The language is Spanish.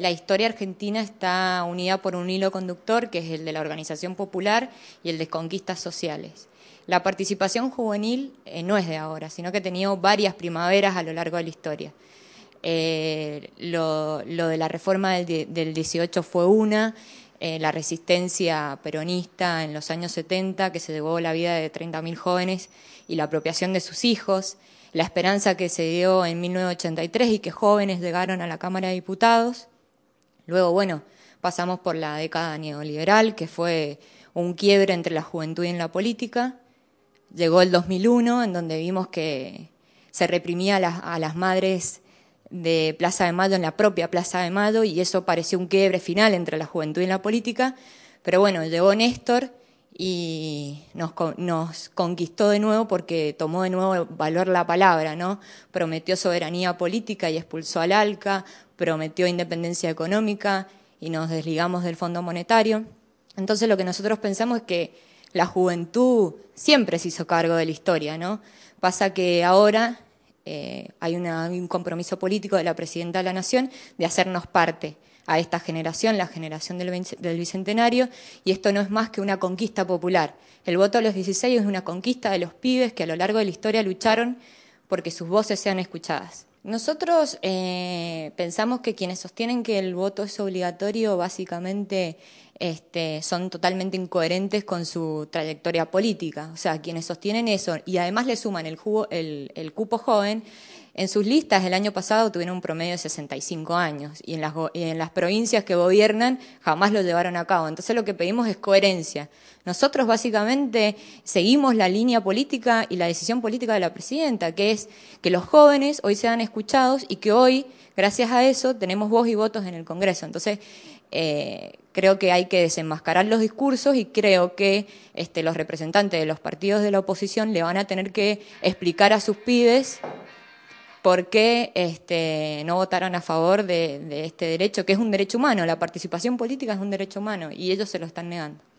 La historia argentina está unida por un hilo conductor que es el de la organización popular y el de conquistas sociales. La participación juvenil eh, no es de ahora, sino que ha tenido varias primaveras a lo largo de la historia. Eh, lo, de la reforma del, 18 fue una, eh, la resistencia peronista en los años 70, que se llevó la vida de 30.000 jóvenes y la apropiación de sus hijos, la esperanza que se dio en 1983 y que jóvenes llegaron a la Cámara de Diputados, Luego, bueno, pasamos por la década neoliberal, que fue un quiebre entre la juventud y la política. Llegó el 2001, en donde vimos que se reprimía a las, madres de Plaza de Mayo en la propia Plaza de Mayo, y eso pareció un quiebre final entre la juventud y la política. Pero bueno, llegó Néstor y nos, conquistó de nuevo porque tomó de nuevo valor la palabra, ¿no? Prometió soberanía política y expulsó al ALCA, prometió independencia económica y nos desligamos del Fondo Monetario. Entonces lo que nosotros pensamos es que la juventud siempre se hizo cargo de la historia, ¿no? Pasa que ahora eh, hay, un compromiso político de la Presidenta de la Nación de hacernos parte a esta generación, la generación del, Bicentenario, y esto no es más que una conquista popular. El voto de los 16 es una conquista de los pibes que a lo largo de la historia lucharon porque sus voces sean escuchadas. Nosotros eh, pensamos que quienes sostienen que el voto es obligatorio básicamente este, son totalmente incoherentes con su trayectoria política. O sea, quienes sostienen eso y además le suman el, jugo, el, cupo joven, en sus listas el año pasado tuvieron un promedio de 65 años y en, las, y en las provincias que gobiernan jamás lo llevaron a cabo. Entonces lo que pedimos es coherencia. Nosotros básicamente seguimos la línea política y la decisión política de la presidenta, que es que los jóvenes hoy sean escuchados y que hoy Gracias a eso tenemos voz y votos en el Congreso. Entonces, eh, creo que hay que desenmascarar los discursos y creo que este, los representantes de los partidos de la oposición le van a tener que explicar a sus pibes por qué este, no votaron a favor de este derecho, que es un derecho humano. La participación política es un derecho humano y ellos se lo están negando.